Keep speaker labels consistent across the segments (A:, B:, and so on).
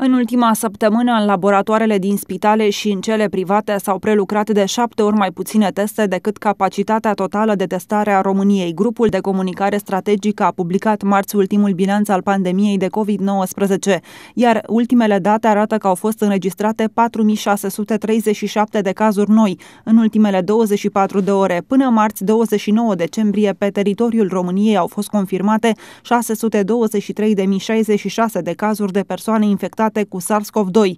A: În ultima săptămână, în laboratoarele din spitale și în cele private s-au prelucrat de șapte ori mai puține teste decât capacitatea totală de testare a României. Grupul de comunicare strategică a publicat marți ultimul bilanț al pandemiei de COVID-19, iar ultimele date arată că au fost înregistrate 4637 de cazuri noi în ultimele 24 de ore. Până marți 29 decembrie, pe teritoriul României au fost confirmate 623.066 de cazuri de persoane infectate infectate cu SARS-CoV-2.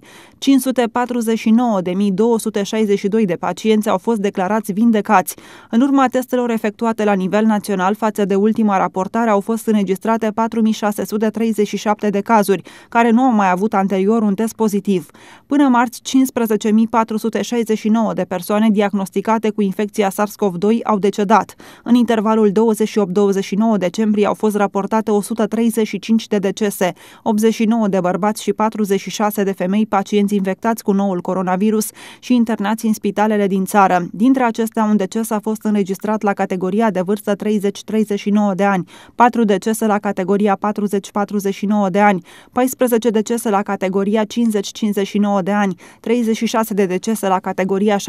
A: 549.262 de pacienți au fost declarați vindecați. În urma testelor efectuate la nivel național față de ultima raportare au fost înregistrate 4.637 de cazuri, care nu au mai avut anterior un test pozitiv. Până marți, 15.469 de persoane diagnosticate cu infecția SARS-CoV-2 au decedat. În intervalul 28-29 decembrie au fost raportate 135 de decese, 89 de bărbați și 4 46 de femei pacienți infectați cu noul coronavirus și internați în spitalele din țară. Dintre acestea, un deces a fost înregistrat la categoria de vârstă 30-39 de ani, 4 decese la categoria 40-49 de ani, 14 decese la categoria 50-59 de ani, 36 de decese la categoria 60-69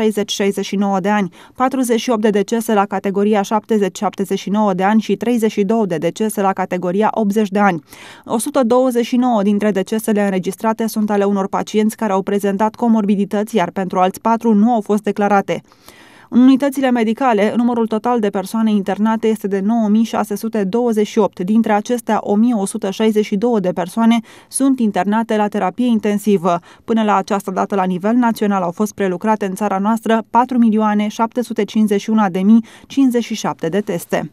A: de ani, 48 de decese la categoria 70-79 de ani și 32 de decese la categoria 80 de ani. 129 dintre decesele înregistrate înregistrate sunt ale unor pacienți care au prezentat comorbidități, iar pentru alți patru nu au fost declarate. În unitățile medicale, numărul total de persoane internate este de 9628. Dintre acestea, 1162 de persoane sunt internate la terapie intensivă. Până la această dată, la nivel național, au fost prelucrate în țara noastră 4.751.057 de teste.